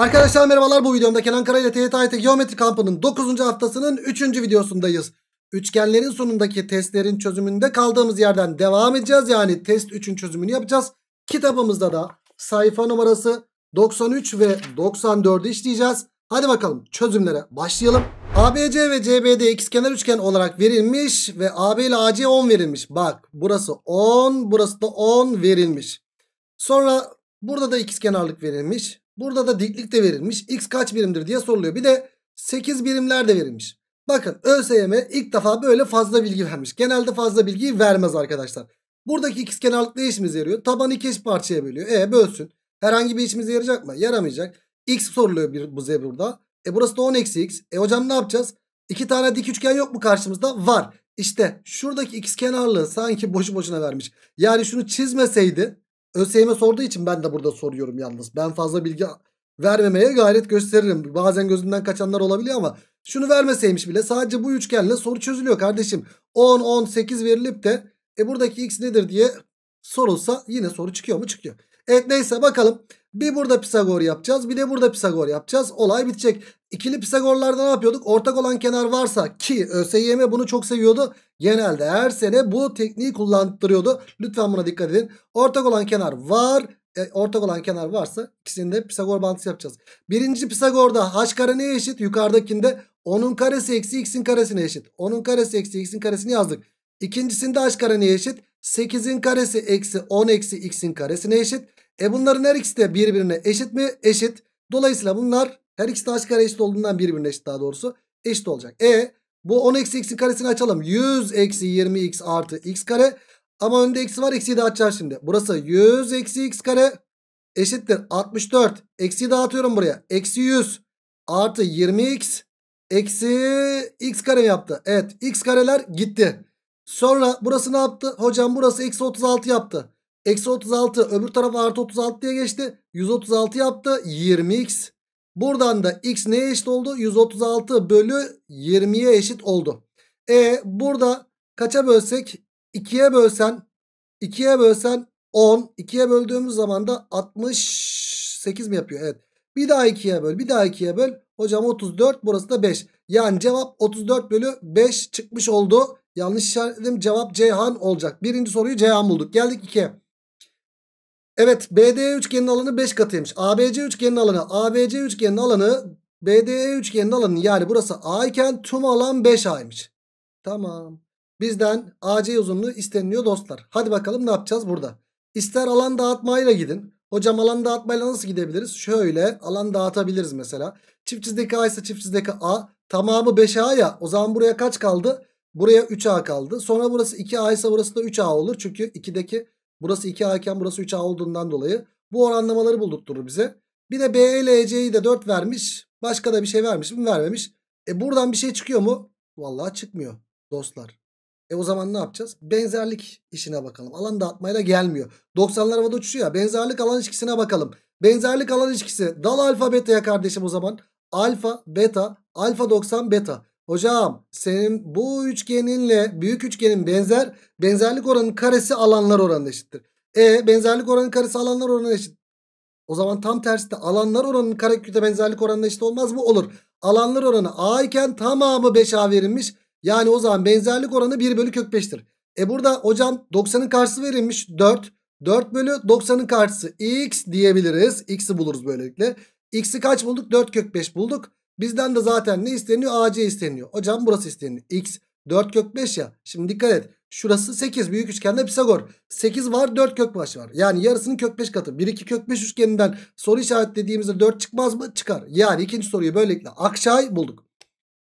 Arkadaşlar merhabalar bu videomda Kenan Karay ile TYT AYT Geometri Kampı'nın 9. haftasının 3. videosundayız. Üçgenlerin sonundaki testlerin çözümünde kaldığımız yerden devam edeceğiz. Yani test 3'ün çözümünü yapacağız. Kitabımızda da sayfa numarası 93 ve 94'ü işleyeceğiz. Hadi bakalım çözümlere başlayalım. ABC ve CBD ikizkenar üçgen olarak verilmiş ve AB ile AC 10 verilmiş. Bak burası 10, burası da 10 verilmiş. Sonra burada da ikizkenarlık verilmiş. Burada da diklik de verilmiş. X kaç birimdir diye soruluyor. Bir de 8 birimler de verilmiş. Bakın ÖSYM ilk defa böyle fazla bilgi vermiş. Genelde fazla bilgiyi vermez arkadaşlar. Buradaki x kenarlık ne işimize yarıyor? Tabanı iki eş parçaya bölüyor. E bölsün. Herhangi bir işimize yarayacak mı? Yaramayacak. X soruluyor bir, bu burada. E burası da 10 eksi x. E hocam ne yapacağız? İki tane dik üçgen yok mu karşımızda? Var. İşte şuradaki x kenarlığı sanki boşu boşuna vermiş. Yani şunu çizmeseydi ÖSYM sorduğu için ben de burada soruyorum yalnız. Ben fazla bilgi vermemeye gayret gösteririm. Bazen gözümden kaçanlar olabiliyor ama şunu vermeseymiş bile sadece bu üçgenle soru çözülüyor kardeşim. 10 10 8 verilip de e buradaki x nedir diye sorulsa yine soru çıkıyor mu? Çıkıyor. Evet neyse bakalım. Bir burada Pisagor yapacağız bir de burada Pisagor yapacağız. Olay bitecek. İkili Pisagorlarda ne yapıyorduk? Ortak olan kenar varsa ki ÖSYM bunu çok seviyordu. Genelde her sene bu tekniği kullandırıyordu. Lütfen buna dikkat edin. Ortak olan kenar var. E, ortak olan kenar varsa ikisinde Pisagor bantısı yapacağız. Birinci Pisagor'da h kare neye eşit? Yukarıdakinde onun karesi eksi x'in karesine eşit. Onun karesi eksi x'in karesini yazdık. İkincisinde h kare neye eşit? 8'in karesi eksi 10 eksi x'in karesine eşit. E bunların her ikisi de birbirine eşit mi? Eşit. Dolayısıyla bunlar her ikisi de kare eşit olduğundan birbirine eşit daha doğrusu. Eşit olacak. E bu 10 eksi x'in karesini açalım. 100 eksi 20x artı x kare. Ama önde eksi var eksiyi de açacağım şimdi. Burası 100 eksi x kare eşittir 64. Eksiyi dağıtıyorum buraya. Eksi 100 artı 20x eksi x kare yaptı. Evet x kareler gitti. Sonra burası ne yaptı? Hocam burası eksi 36 yaptı. Eksi 36 öbür tarafa artı 36 diye geçti. 136 yaptı. 20x. Buradan da x neye eşit oldu? 136 bölü 20'ye eşit oldu. E burada kaça bölsek? 2'ye bölsen 2'ye bölsen 10. 2'ye böldüğümüz zaman da 68 mi yapıyor? Evet. Bir daha 2'ye böl. Bir daha 2'ye böl. Hocam 34 burası da 5. Yani cevap 34 bölü 5 çıkmış oldu. Yanlış işaretledim. Cevap Ceyhan olacak. Birinci soruyu Ceyhan bulduk. Geldik 2'ye. Evet BDE üçgenin alanı 5 katıymış. ABC üçgenin alanı ABC üçgenin alanı BDE üçgenin alanı yani burası A iken tüm alan 5A'ymış. Tamam. Bizden AC uzunluğu isteniliyor dostlar. Hadi bakalım ne yapacağız burada. İster alan dağıtmayla gidin. Hocam alan dağıtmayla nasıl gidebiliriz? Şöyle alan dağıtabiliriz mesela. Çift çizdeki A ise çift çizdeki A. Tamamı 5A ya. O zaman buraya kaç kaldı? Buraya 3A kaldı. Sonra burası 2A ise burası da 3A olur. Çünkü 2'deki burası 2A iken burası 3A olduğundan dolayı bu oranlamaları buldurtturur bize. Bir de BLC'yi de 4 vermiş. Başka da bir şey vermiş mi? Vermemiş. E buradan bir şey çıkıyor mu? Vallahi çıkmıyor dostlar. E o zaman ne yapacağız? Benzerlik işine bakalım. Alan dağıtmaya da gelmiyor. 90'lar havada uçuşuyor ya. Benzerlik alan ilişkisine bakalım. Benzerlik alan ilişkisi dal alfa beta ya kardeşim o zaman. Alfa beta alfa 90 beta. Hocam senin bu üçgeninle büyük üçgenin benzer benzerlik oranının karesi alanlar oranı eşittir. E benzerlik oranının karesi alanlar oranı eşit. O zaman tam tersi de alanlar oranının kareküte benzerlik oranına eşit olmaz mı? Olur. Alanlar oranı A iken tamamı 5A verilmiş. Yani o zaman benzerlik oranı 1 bölü kök 5'tir. E burada hocam 90'ın karşısı verilmiş 4. 4 bölü 90'ın karşısı x diyebiliriz. X'i buluruz böylelikle. X'i kaç bulduk? 4 kök 5 bulduk. Bizden de zaten ne isteniyor? AC isteniyor. Hocam burası isteniyor. X 4 kök 5 ya. Şimdi dikkat et. Şurası 8 büyük üçgende Pisagor. 8 var 4 kök baş var. Yani yarısının kök 5 katı. 1 2 kök 5 üçgeninden soru işaretlediğimizde 4 çıkmaz mı? Çıkar. Yani ikinci soruyu böylelikle akşay bulduk.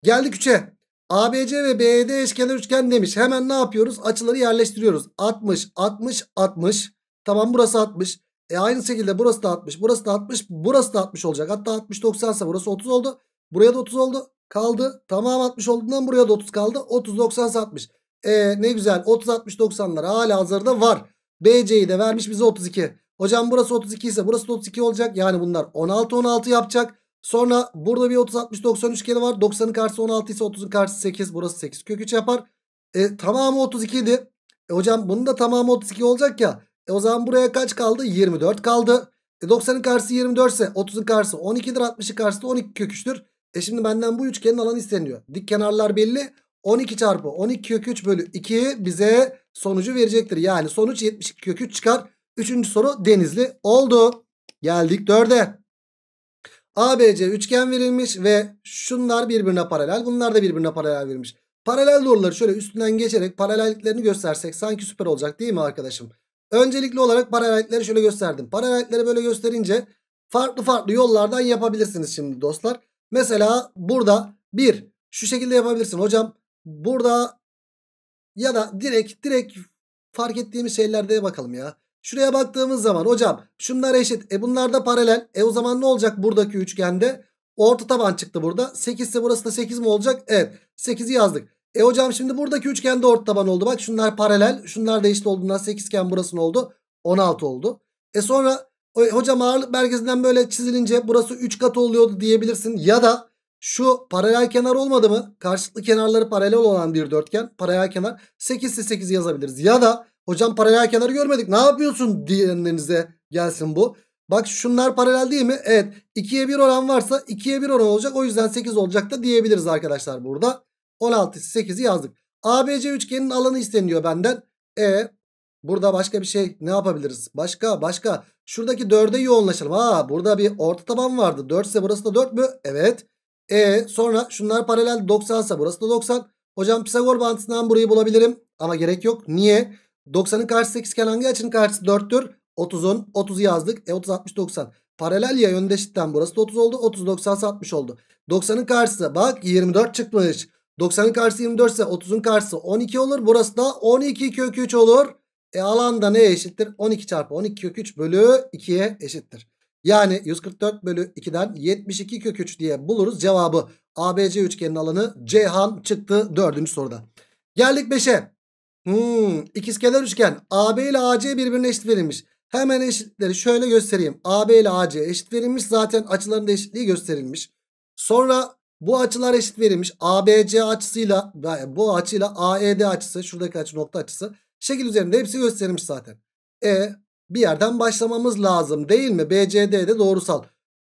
Geldik 3'e. ABC ve BED eşkenar üçgen demiş. Hemen ne yapıyoruz? Açıları yerleştiriyoruz. 60, 60, 60. Tamam burası 60. E aynı şekilde burası da 60, burası da 60, burası da 60 olacak. Hatta 60 90 ise burası 30 oldu. Buraya da 30 oldu. Kaldı. Tamam 60 olduğundan buraya da 30 kaldı. 30 90 60. E ne güzel 30 60 90'lar hala hazırda var. BC'yi de vermiş bize 32. Hocam burası 32 ise burası da 32 olacak. Yani bunlar 16 16 yapacak. Sonra burada bir 30 60 90 üçgeni var. 90'ın karşısı 16 ise 30'un karşısı 8. Burası 8 kök 3 yapar. E, tamamı 32 idi. E, hocam bunun da tamamı 32 olacak ya. E, o zaman buraya kaç kaldı? 24 kaldı. E, 90'ın karşısı 24 ise 30'un karşısı 12'dir. 60'ın karşısı 12 kök e şimdi benden bu üçgenin alanı isteniyor. Dik kenarlar belli. 12 çarpı 12 kök 3 bölü 2 bize sonucu verecektir. Yani sonuç 72 kök 3 çıkar. Üçüncü soru denizli oldu. Geldik dörde. ABC üçgen verilmiş ve şunlar birbirine paralel. Bunlar da birbirine paralel verilmiş. Paralel doğruları şöyle üstünden geçerek paralelliklerini göstersek sanki süper olacak değil mi arkadaşım? Öncelikli olarak paralellikleri şöyle gösterdim. Paralellikleri böyle gösterince farklı farklı yollardan yapabilirsiniz şimdi dostlar. Mesela burada bir şu şekilde yapabilirsin. Hocam burada ya da direkt direkt fark ettiğimiz şeylerde bakalım ya. Şuraya baktığımız zaman hocam şunlar eşit. E bunlar da paralel. E o zaman ne olacak buradaki üçgende? Orta taban çıktı burada. 8 ise burası da 8 mi olacak? Evet. 8'i yazdık. E hocam şimdi buradaki üçgende orta taban oldu. Bak şunlar paralel. Şunlar da eşit olduğundan 8 iken burası ne oldu? 16 oldu. E sonra hocam ağırlık merkezinden böyle çizilince burası 3 kat oluyordu diyebilirsin. Ya da şu paralel kenar olmadı mı? Karşılıklı kenarları paralel olan bir dörtgen. Paralel kenar 8 ise 8 yazabiliriz. Ya da hocam paralel kenarı görmedik ne yapıyorsun diyenlerinize gelsin bu. Bak şunlar paralel değil mi? Evet 2'ye 1 oran varsa 2'ye 1 oran olacak. O yüzden 8 olacak da diyebiliriz arkadaşlar burada. 16 8'i yazdık. ABC üçgenin alanı isteniyor benden. E burada başka bir şey ne yapabiliriz? Başka başka Şuradaki 4'e yoğunlaşalım. Ha burada bir orta taban vardı. 4 ise burası da 4 mü? Evet. E sonra şunlar paralel 90 ise burası da 90. Hocam Pisagor bağıntısından burayı bulabilirim. Ama gerek yok. Niye? 90'ın karşısı 8 iken hangi açının karşısı 4'tür? 30'un 30'u yazdık. E 30 60 90. Paralel ya yönde eşitten burası da 30 oldu. 30 90 60 oldu. 90'ın karşısı bak 24 çıkmış. 90'ın karşısı 24 ise 30'un karşısı 12 olur. Burası da 12 kök 3 olur. E alan da neye eşittir? 12 çarpı 12 kök 3 bölü 2'ye eşittir. Yani 144 bölü 2'den 72 kök 3 diye buluruz cevabı. ABC üçgenin alanı Ceyhan çıktı dördüncü soruda. Geldik 5'e. Hmm, ikizkenar üçgen AB ile AC birbirine eşit verilmiş. Hemen eşitleri şöyle göstereyim. AB ile AC eşit verilmiş. Zaten açıların da eşitliği gösterilmiş. Sonra bu açılar eşit verilmiş. ABC açısıyla bu açıyla AED açısı şuradaki açı nokta açısı Şekil üzerinde hepsi gösterilmiş zaten. E bir yerden başlamamız lazım değil mi? BCD de doğrusal.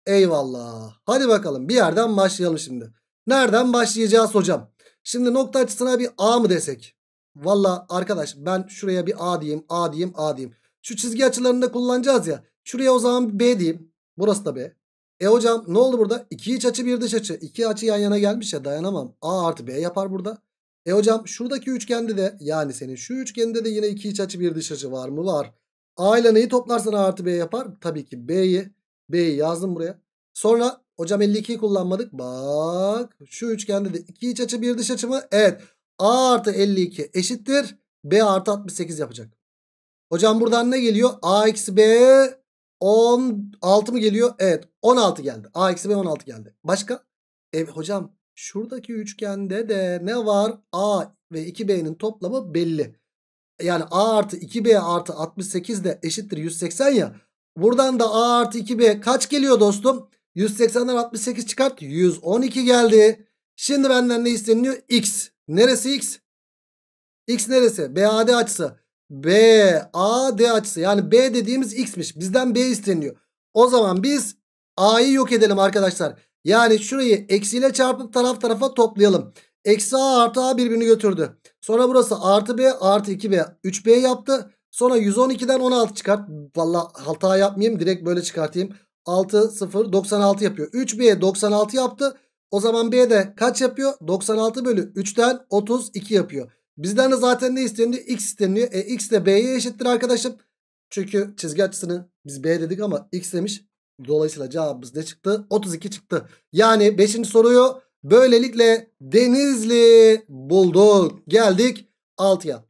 Eyvallah. Hadi bakalım bir yerden başlayalım şimdi. Nereden başlayacağız hocam? Şimdi nokta açısına bir A mı desek? Valla arkadaş ben şuraya bir A diyeyim, A diyeyim, A diyeyim. Şu çizgi açılarında kullanacağız ya. Şuraya o zaman B diyeyim. Burası da B. E hocam ne oldu burada? İki iç açı bir dış açı. İki açı yan yana gelmiş ya dayanamam. A artı B yapar burada. E hocam şuradaki üçgende de yani senin şu üçgende de yine iki iç açı bir dış açı var mı? Var. A ile neyi toplarsan A artı B yapar? Tabii ki B'yi. B'yi yazdım buraya. Sonra hocam 52'yi kullanmadık. Bak şu üçgende de iki iç açı bir dış açı mı? Evet. A artı 52 eşittir. B artı 68 yapacak. Hocam buradan ne geliyor? A eksi B 16 mı geliyor? Evet 16 geldi. A eksi B 16 geldi. Başka? E, hocam Şuradaki üçgende de ne var? A ve 2B'nin toplamı belli. Yani A artı 2B artı 68 de eşittir 180 ya. Buradan da A artı 2B kaç geliyor dostum? 180'den 68 çıkart. 112 geldi. Şimdi benden ne isteniyor? X. Neresi X? X neresi? BAD açısı. BAD açısı. Yani B dediğimiz X'miş. Bizden B isteniyor. O zaman biz A'yı yok edelim arkadaşlar. Yani şurayı eksiyle çarpıp taraf tarafa toplayalım. Eksi A artı A birbirini götürdü. Sonra burası artı B artı 2B 3B yaptı. Sonra 112'den 16 çıkart. Valla hata yapmayayım direkt böyle çıkartayım. 6 0 96 yapıyor. 3B 96 yaptı. O zaman B de kaç yapıyor? 96 bölü 3'ten 32 yapıyor. Bizden de zaten ne isteniyor? X isteniyor. E, X de B'ye eşittir arkadaşım. Çünkü çizgi açısını biz B dedik ama X demiş. Dolayısıyla cevabımız ne çıktı? 32 çıktı. Yani 5. soruyu böylelikle Denizli bulduk. Geldik 6'ya.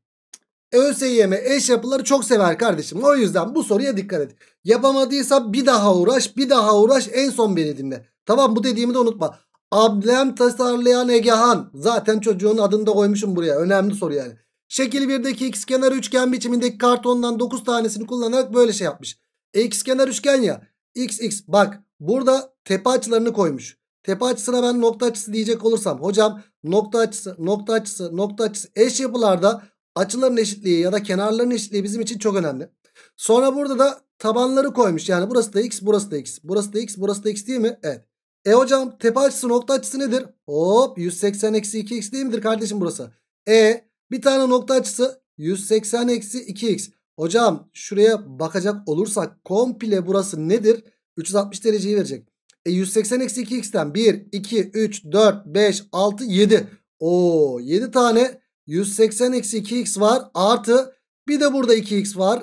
ÖSYM eş yapıları çok sever kardeşim. O yüzden bu soruya dikkat et. Yapamadıysa bir daha uğraş, bir daha uğraş en son beni dinle. Tamam bu dediğimi de unutma. Ablem tasarlayan Egehan. Zaten çocuğun adını da koymuşum buraya. Önemli soru yani. Şekil 1'deki x kenar üçgen biçimindeki kartondan 9 tanesini kullanarak böyle şey yapmış. X e, kenar üçgen ya. XX bak burada tepe açılarını koymuş. Tepe açısına ben nokta açısı diyecek olursam hocam nokta açısı nokta açısı nokta açısı eş yapılarda açıların eşitliği ya da kenarların eşitliği bizim için çok önemli. Sonra burada da tabanları koymuş. Yani burası da x burası da x burası da x burası da x değil mi? Evet. E hocam tepe açısı nokta açısı nedir? Hop 180 eksi 2x değil midir kardeşim burası? E bir tane nokta açısı 180 eksi 2x. Hocam şuraya bakacak olursak komple burası nedir? 360 dereceyi verecek. E 180 eksi 2x'ten 1, 2, 3, 4, 5, 6, 7. Oo 7 tane 180 eksi 2x var artı bir de burada 2x var.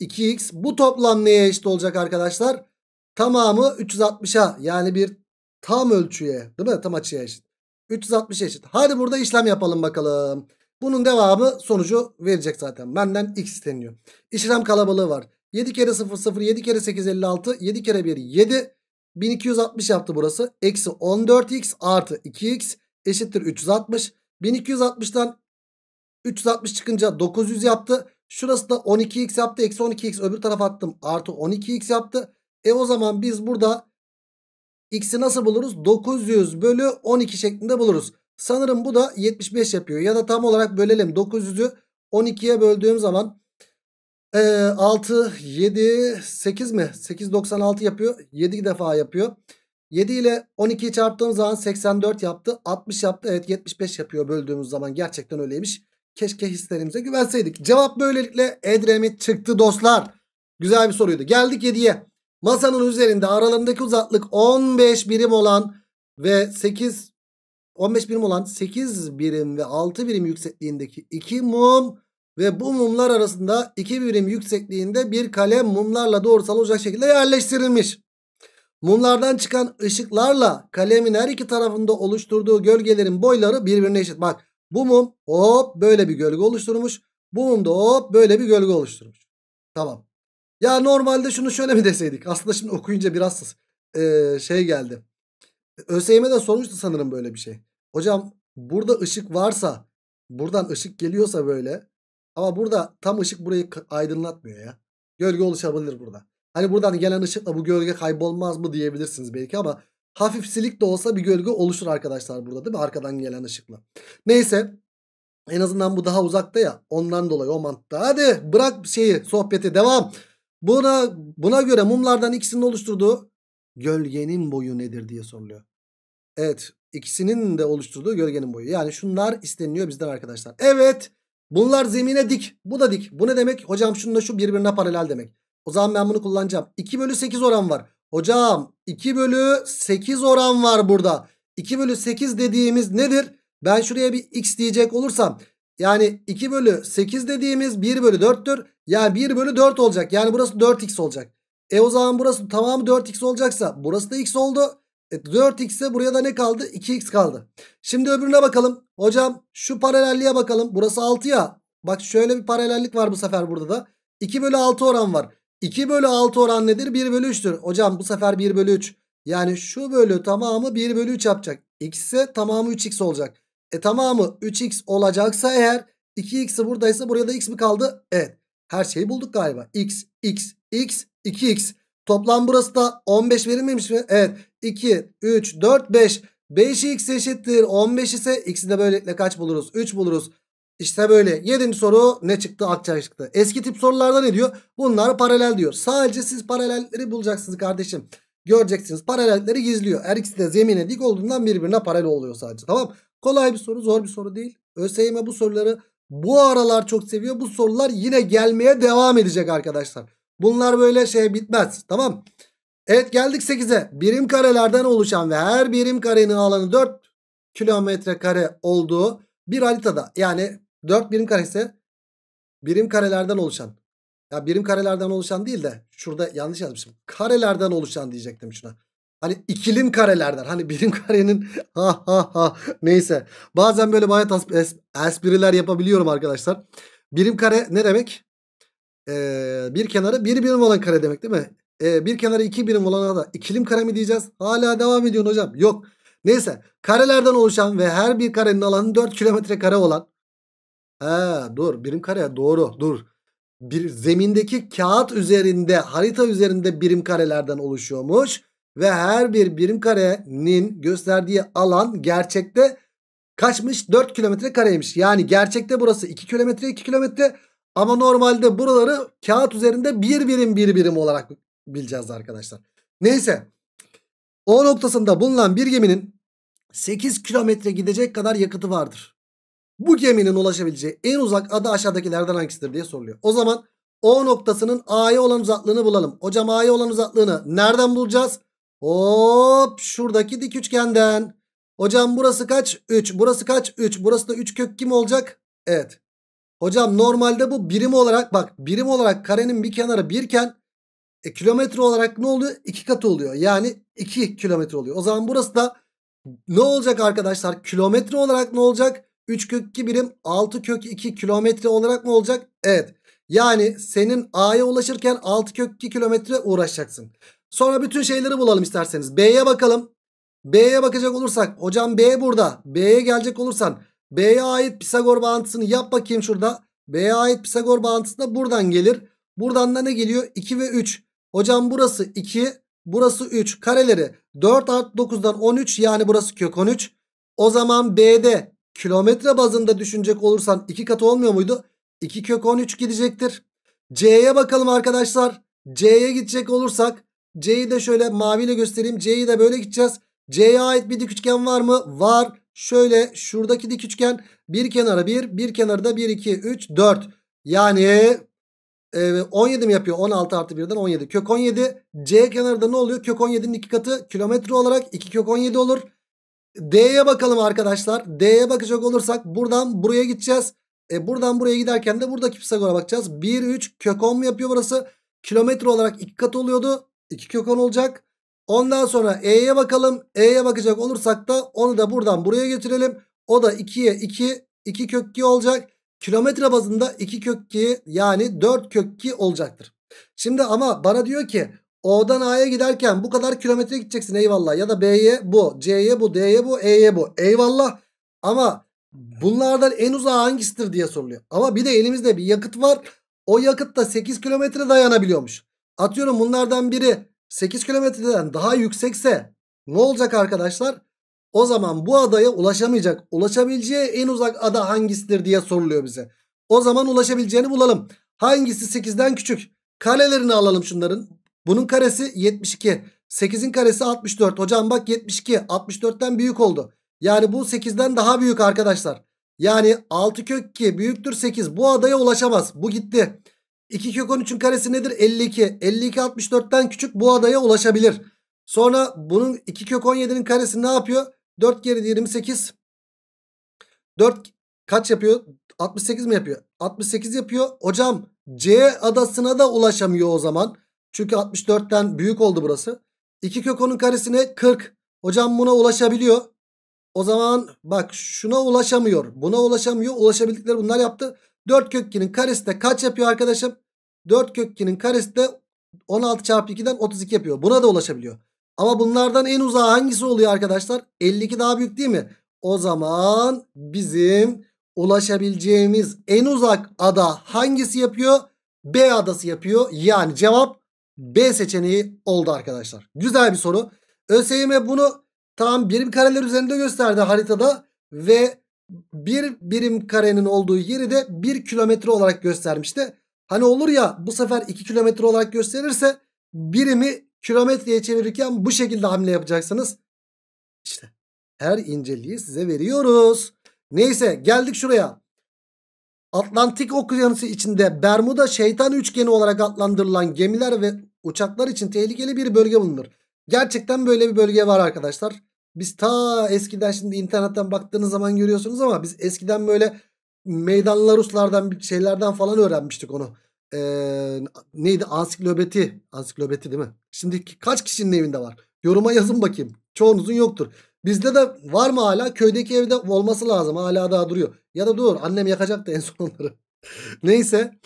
2x bu toplam neye eşit olacak arkadaşlar? Tamamı 360'a yani bir tam ölçüye değil mi? Tam açıya eşit. 360 eşit. Hadi burada işlem yapalım bakalım. Bunun devamı sonucu verecek zaten. Benden x isteniyor. İşlem kalabalığı var. 7 kere 0 0 7 kere 8 56 7 kere 1 7 1260 yaptı burası. Eksi 14x artı 2x eşittir 360. 1260'dan 360 çıkınca 900 yaptı. Şurası da 12x yaptı. Eksi 12x öbür tarafa attım. Artı 12x yaptı. E o zaman biz burada x'i nasıl buluruz? 900 bölü 12 şeklinde buluruz. Sanırım bu da 75 yapıyor. Ya da tam olarak bölelim. 900'ü 12'ye böldüğüm zaman e, 6, 7, 8 mi? 8, 96 yapıyor. 7 defa yapıyor. 7 ile 12'yi çarptığım zaman 84 yaptı. 60 yaptı. Evet 75 yapıyor böldüğümüz zaman. Gerçekten öyleymiş. Keşke hislerimize güvenseydik. Cevap böylelikle Edremit çıktı dostlar. Güzel bir soruydu. Geldik 7'ye. Masanın üzerinde aralarındaki uzaklık 15 birim olan ve 8 15 birim olan 8 birim ve 6 birim yüksekliğindeki 2 mum ve bu mumlar arasında 2 birim yüksekliğinde bir kalem mumlarla doğrusal olacak şekilde yerleştirilmiş. Mumlardan çıkan ışıklarla kalemin her iki tarafında oluşturduğu gölgelerin boyları birbirine eşit. Bak bu mum hop böyle bir gölge oluşturmuş. Bu mum da hop böyle bir gölge oluşturmuş. Tamam. Ya normalde şunu şöyle mi deseydik? Aslında şimdi okuyunca biraz ee, şey geldi. ÖSYM'den sormuştu sanırım böyle bir şey. Hocam burada ışık varsa buradan ışık geliyorsa böyle ama burada tam ışık burayı aydınlatmıyor ya. Gölge oluşabilir burada. Hani buradan gelen ışıkla bu gölge kaybolmaz mı diyebilirsiniz belki ama hafif silik de olsa bir gölge oluşur arkadaşlar burada değil mi? Arkadan gelen ışıkla. Neyse en azından bu daha uzakta ya ondan dolayı o mantıkta. Hadi bırak şeyi sohbeti devam. Buna, buna göre mumlardan ikisinin oluşturduğu gölgenin boyu nedir diye soruluyor. Evet ikisinin de oluşturduğu gölgenin boyu. Yani şunlar isteniliyor bizden arkadaşlar. Evet bunlar zemine dik. Bu da dik. Bu ne demek? Hocam şununla şu birbirine paralel demek. O zaman ben bunu kullanacağım. 2 bölü 8 oran var. Hocam 2 bölü 8 oran var burada. 2 bölü 8 dediğimiz nedir? Ben şuraya bir x diyecek olursam yani 2 bölü 8 dediğimiz 1 bölü 4'tür. Yani 1 bölü 4 olacak. Yani burası 4x olacak. E o zaman burası tamamı 4x olacaksa burası da x oldu. E, 4x ise buraya da ne kaldı? 2x kaldı. Şimdi öbürüne bakalım. Hocam şu paralelliğe bakalım. Burası 6 ya. Bak şöyle bir paralellik var bu sefer burada da. 2 bölü 6 oran var. 2 bölü 6 oran nedir? 1 bölü 3'tür. Hocam bu sefer 1 bölü 3. Yani şu bölü tamamı 1 bölü 3 yapacak. X ise tamamı 3x olacak. E tamamı 3x olacaksa eğer 2x'i buradaysa buraya da x mi kaldı? Evet. Her şeyi bulduk galiba. X, x, x 2x. Toplam burası da 15 verilmemiş mi? Evet. 2, 3, 4, 5. 5x eşittir 15 ise x'i de böylelikle kaç buluruz? 3 buluruz. İşte böyle. 7. soru ne çıktı? Akçay çıktı. Eski tip sorularda ne diyor? Bunlar paralel diyor. Sadece siz paralelleri bulacaksınız kardeşim. Göreceksiniz. Paralelleri gizliyor. Her ikisi de zemine dik olduğundan birbirine paralel oluyor sadece. Tamam. Kolay bir soru. Zor bir soru değil. ÖSYM bu soruları bu aralar çok seviyor. Bu sorular yine gelmeye devam edecek arkadaşlar. Bunlar böyle şey bitmez. Tamam. Evet geldik 8'e. Birim karelerden oluşan ve her birim karenin alanı 4 kilometre kare olduğu bir haritada. Yani 4 birim karesi birim karelerden oluşan. Ya birim karelerden oluşan değil de şurada yanlış yazmışım. Karelerden oluşan diyecektim şuna. Hani ikilim karelerden. Hani birim karenin ha ha ha neyse. Bazen böyle bayat espriler yapabiliyorum arkadaşlar. Birim kare ne demek? e, bir kenarı bir birim olan kare demek değil mi? E, bir kenarı iki birim olana da ikilim kare mi diyeceğiz? Hala devam ediyorsun hocam. Yok. Neyse karelerden oluşan ve her bir karenin alanı 4 kilometre kare olan. Ha, dur birim kare doğru dur. Bir zemindeki kağıt üzerinde harita üzerinde birim karelerden oluşuyormuş. Ve her bir birim karenin gösterdiği alan gerçekte kaçmış 4 kilometre kareymiş. Yani gerçekte burası 2 kilometre 2 kilometre ama normalde buraları kağıt üzerinde bir birim bir birim olarak bileceğiz arkadaşlar. Neyse. O noktasında bulunan bir geminin 8 kilometre gidecek kadar yakıtı vardır. Bu geminin ulaşabileceği en uzak ada aşağıdakilerden hangisidir diye soruluyor. O zaman O noktasının A'ya olan uzaklığını bulalım. Hocam A'ya olan uzaklığını nereden bulacağız? Hop şuradaki dik üçgenden. Hocam burası kaç? 3. Burası kaç? 3. Burası da 3 kök kim olacak? Evet. Hocam normalde bu birim olarak bak birim olarak karenin bir kenarı birken e, kilometre olarak ne oluyor? 2 katı oluyor. Yani iki kilometre oluyor. O zaman burası da ne olacak arkadaşlar? Kilometre olarak ne olacak? 3 kök 2 birim 6 kök 2 kilometre olarak mı olacak? Evet. Yani senin A'ya ulaşırken 6 kök 2 kilometre uğraşacaksın. Sonra bütün şeyleri bulalım isterseniz. B'ye bakalım. B'ye bakacak olursak hocam B burada. B'ye gelecek olursan B'ye ait Pisagor bağıntısını yap bakayım şurada. B'ye ait Pisagor bağıntısı da buradan gelir. Buradan da ne geliyor? 2 ve 3. Hocam burası 2, burası 3. Kareleri 4 artı 9'dan 13 yani burası kök 13. O zaman B'de kilometre bazında düşünecek olursan 2 katı olmuyor muydu? 2 kök 13 gidecektir. C'ye bakalım arkadaşlar. C'ye gidecek olursak C'yi de şöyle maviyle göstereyim. C'yi de böyle gideceğiz. C'ye ait bir dik üçgen var mı? Var. Şöyle şuradaki dik üçgen bir kenara 1 bir kenarı da 1 2 3 4. Yani e, 17 mi yapıyor? 16 artı 1'den 17. Kök 17. C kenarı da ne oluyor? Kök 17'nin iki katı kilometre olarak 2 kök 17 olur. D'ye bakalım arkadaşlar. D'ye bakacak olursak buradan buraya gideceğiz. E, buradan buraya giderken de buradaki Pisagor'a bakacağız. 1 3 kök 10 mu yapıyor burası? Kilometre olarak 2 kat oluyordu. 2 kök 10 olacak. Ondan sonra E'ye bakalım. E'ye bakacak olursak da onu da buradan buraya getirelim. O da 2'ye 2, 2 kök 2 olacak. Kilometre bazında 2 kök 2 yani 4 kök 2 olacaktır. Şimdi ama bana diyor ki O'dan A'ya giderken bu kadar kilometre gideceksin eyvallah. Ya da B'ye bu, C'ye bu, D'ye bu, E'ye bu. Eyvallah. Ama bunlardan en uzağı hangisidir diye soruluyor. Ama bir de elimizde bir yakıt var. O yakıt da 8 kilometre dayanabiliyormuş. Atıyorum bunlardan biri 8 kilometreden daha yüksekse ne olacak arkadaşlar? O zaman bu adaya ulaşamayacak. Ulaşabileceği en uzak ada hangisidir diye soruluyor bize. O zaman ulaşabileceğini bulalım. Hangisi 8'den küçük? Karelerini alalım şunların. Bunun karesi 72. 8'in karesi 64. Hocam bak 72. 64'ten büyük oldu. Yani bu 8'den daha büyük arkadaşlar. Yani 6 kök 2 büyüktür 8. Bu adaya ulaşamaz. Bu gitti. 2 kök 13'ün karesi nedir? 52. 52 64'ten küçük bu adaya ulaşabilir. Sonra bunun 2 kök 17'nin karesi ne yapıyor? 4 geri 28. 4 kaç yapıyor? 68 mi yapıyor? 68 yapıyor. Hocam C adasına da ulaşamıyor o zaman. Çünkü 64'ten büyük oldu burası. 2 kök 10'un karesine 40. Hocam buna ulaşabiliyor. O zaman bak şuna ulaşamıyor. Buna ulaşamıyor. Ulaşabildikleri bunlar yaptı. 4 kök 2'nin karesi de kaç yapıyor arkadaşım? 4 kök 2'nin karesi de 16 çarpı 2'den 32 yapıyor. Buna da ulaşabiliyor. Ama bunlardan en uzağı hangisi oluyor arkadaşlar? 52 daha büyük değil mi? O zaman bizim ulaşabileceğimiz en uzak ada hangisi yapıyor? B adası yapıyor. Yani cevap B seçeneği oldu arkadaşlar. Güzel bir soru. ÖSYM bunu tam birim kareler üzerinde gösterdi haritada ve bir birim karenin olduğu yeri de bir kilometre olarak göstermişti. Hani olur ya bu sefer iki kilometre olarak gösterirse birimi kilometreye çevirirken bu şekilde hamle yapacaksınız. İşte her inceliği size veriyoruz. Neyse geldik şuraya. Atlantik okyanusu içinde Bermuda şeytan üçgeni olarak adlandırılan gemiler ve uçaklar için tehlikeli bir bölge bulunur. Gerçekten böyle bir bölge var arkadaşlar. Biz ta eskiden şimdi internetten baktığınız zaman görüyorsunuz ama biz eskiden böyle meydanlar Ruslardan şeylerden falan öğrenmiştik onu. Ee, neydi ansiklopedi ansiklopedi değil mi? Şimdi kaç kişinin evinde var? Yoruma yazın bakayım. Çoğunuzun yoktur. Bizde de var mı hala? Köydeki evde olması lazım. Hala daha duruyor. Ya da dur annem yakacak da en sonları Neyse.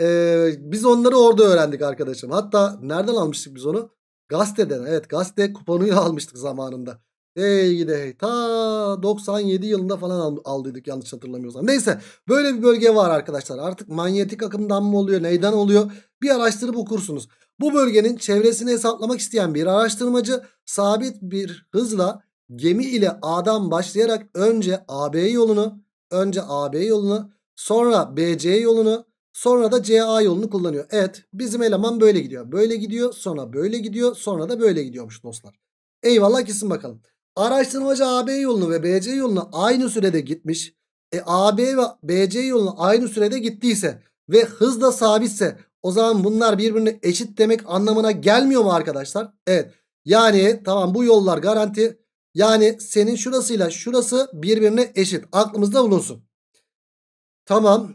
Ee, biz onları orada öğrendik arkadaşım. Hatta nereden almıştık biz onu? Gazeteden. Evet gazete kuponuyla almıştık zamanında. Hey gidi hey. Ta 97 yılında falan aldıydık yanlış hatırlamıyorsam. Neyse böyle bir bölge var arkadaşlar. Artık manyetik akımdan mı oluyor neyden oluyor bir araştırıp okursunuz. Bu bölgenin çevresini hesaplamak isteyen bir araştırmacı sabit bir hızla gemi ile A'dan başlayarak önce AB yolunu önce AB yolunu sonra BC yolunu sonra da CA yolunu kullanıyor. Evet bizim eleman böyle gidiyor. Böyle gidiyor sonra böyle gidiyor sonra da böyle gidiyormuş dostlar. Eyvallah kesin bakalım. Araştırmacı AB yolunu ve BC yolunu aynı sürede gitmiş. E AB ve BC yolunu aynı sürede gittiyse ve hız da sabitse o zaman bunlar birbirine eşit demek anlamına gelmiyor mu arkadaşlar? Evet. Yani tamam bu yollar garanti. Yani senin şurasıyla şurası birbirine eşit. Aklımızda bulunsun. Tamam.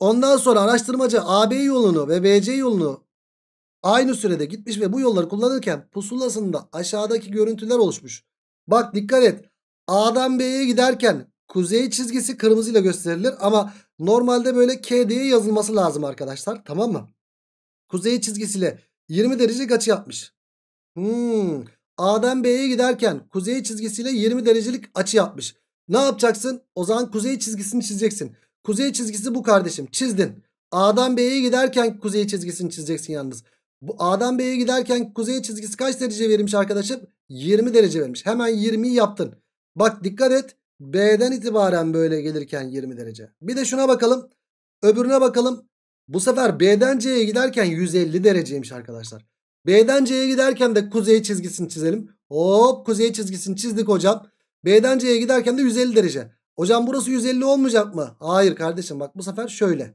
Ondan sonra araştırmacı AB yolunu ve BC yolunu aynı sürede gitmiş ve bu yolları kullanırken pusulasında aşağıdaki görüntüler oluşmuş. Bak dikkat et. A'dan B'ye giderken kuzey çizgisi kırmızıyla gösterilir. Ama normalde böyle K diye yazılması lazım arkadaşlar. Tamam mı? Kuzey çizgisiyle 20 derecelik açı yapmış. Hmm. A'dan B'ye giderken kuzey çizgisiyle 20 derecelik açı yapmış. Ne yapacaksın? O zaman kuzey çizgisini çizeceksin. Kuzey çizgisi bu kardeşim. Çizdin. A'dan B'ye giderken kuzey çizgisini çizeceksin yalnız. Bu A'dan B'ye giderken kuzey çizgisi kaç derece verilmiş arkadaşım? 20 derece vermiş. Hemen 20'yi yaptın. Bak dikkat et. B'den itibaren böyle gelirken 20 derece. Bir de şuna bakalım. Öbürüne bakalım. Bu sefer B'den C'ye giderken 150 dereceymiş arkadaşlar. B'den C'ye giderken de kuzey çizgisini çizelim. Hop kuzey çizgisini çizdik hocam. B'den C'ye giderken de 150 derece. Hocam burası 150 olmayacak mı? Hayır kardeşim bak bu sefer şöyle.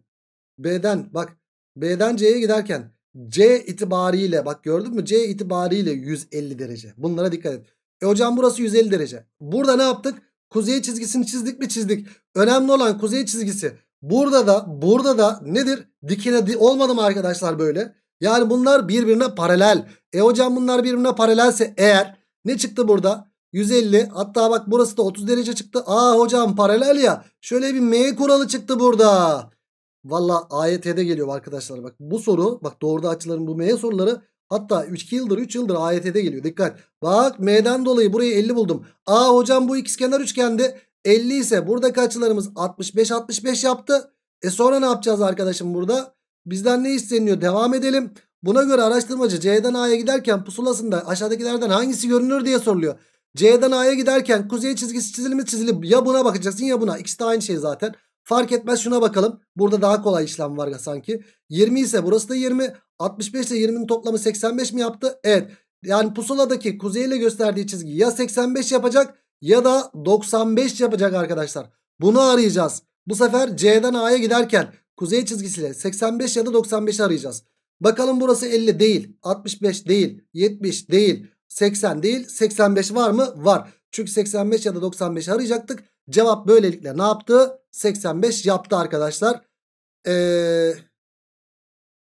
B'den bak B'den C'ye giderken C itibariyle bak gördün mü C itibariyle 150 derece. Bunlara dikkat et. E hocam burası 150 derece. Burada ne yaptık? Kuzey çizgisini çizdik mi çizdik. Önemli olan kuzey çizgisi. Burada da burada da nedir? Dikine di olmadı mı arkadaşlar böyle? Yani bunlar birbirine paralel. E hocam bunlar birbirine paralelse eğer ne çıktı burada? 150 hatta bak burası da 30 derece çıktı. Aa hocam paralel ya. Şöyle bir M kuralı çıktı burada. Valla AYT'de geliyor arkadaşlar bak. Bu soru bak doğruda açıların bu M soruları hatta 2 yıldır 3 yıldır AYT'de geliyor. Dikkat. Bak M'den dolayı burayı 50 buldum. Aa hocam bu ikizkenar üçgende 50 ise buradaki açılarımız 65 65 yaptı. E sonra ne yapacağız arkadaşım burada? Bizden ne isteniyor? Devam edelim. Buna göre araştırmacı C'den A'ya giderken pusulasında aşağıdakilerden hangisi görünür diye soruluyor. C'den A'ya giderken kuzey çizgisi çizili mi çizili ya buna bakacaksın ya buna. İkisi de aynı şey zaten. Fark etmez şuna bakalım. Burada daha kolay işlem var sanki. 20 ise burası da 20. 65 ile 20'nin toplamı 85 mi yaptı? Evet. Yani pusuladaki kuzeyle gösterdiği çizgi ya 85 yapacak ya da 95 yapacak arkadaşlar. Bunu arayacağız. Bu sefer C'den A'ya giderken kuzey çizgisiyle 85 ya da 95 arayacağız. Bakalım burası 50 değil, 65 değil, 70 değil, 80 değil, 85 var mı? Var. Çünkü 85 ya da 95 arayacaktık. Cevap böylelikle ne yaptı? 85 yaptı arkadaşlar. Ee,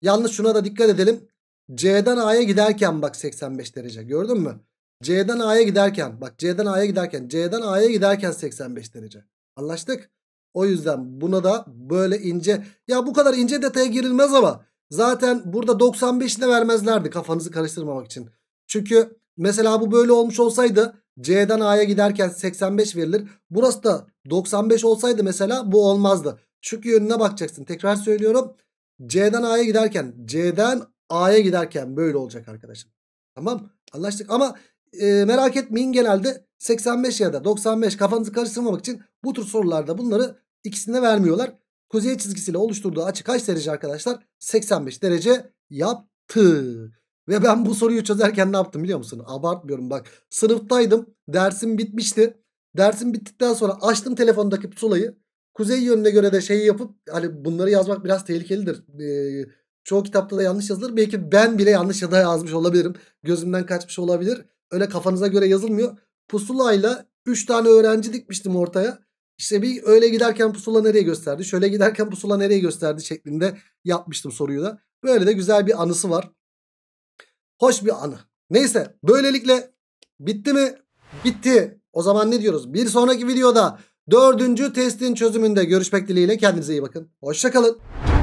yalnız şuna da dikkat edelim. C'den A'ya giderken bak 85 derece gördün mü? C'den A'ya giderken bak C'den A'ya giderken C'den A'ya giderken 85 derece. Anlaştık? O yüzden buna da böyle ince ya bu kadar ince detaya girilmez ama zaten burada 95'ine vermezlerdi kafanızı karıştırmamak için. Çünkü mesela bu böyle olmuş olsaydı C'den A'ya giderken 85 verilir. Burası da 95 olsaydı mesela bu olmazdı. Çünkü yönüne bakacaksın. Tekrar söylüyorum. C'den A'ya giderken C'den A'ya giderken böyle olacak arkadaşım. Tamam anlaştık ama e, merak etmeyin genelde 85 ya da 95 kafanızı karıştırmamak için bu tür sorularda bunları ikisine vermiyorlar. Kuzey çizgisiyle oluşturduğu açı kaç derece arkadaşlar? 85 derece yaptı. Ve ben bu soruyu çözerken ne yaptım biliyor musun? Abartmıyorum bak. Sınıftaydım. Dersim bitmişti. Dersim bittikten sonra açtım telefondaki pusulayı. Kuzey yönüne göre de şeyi yapıp hani bunları yazmak biraz tehlikelidir. Ee, çoğu kitapta da yanlış yazılır. Belki ben bile yanlış ya da yazmış olabilirim. Gözümden kaçmış olabilir. Öyle kafanıza göre yazılmıyor. Pusulayla 3 tane öğrenci dikmiştim ortaya. İşte bir öyle giderken pusula nereye gösterdi? Şöyle giderken pusula nereye gösterdi şeklinde yapmıştım soruyu da. Böyle de güzel bir anısı var. Hoş bir anı. Neyse böylelikle bitti mi? Bitti. O zaman ne diyoruz? Bir sonraki videoda dördüncü testin çözümünde görüşmek dileğiyle. Kendinize iyi bakın. Hoşçakalın.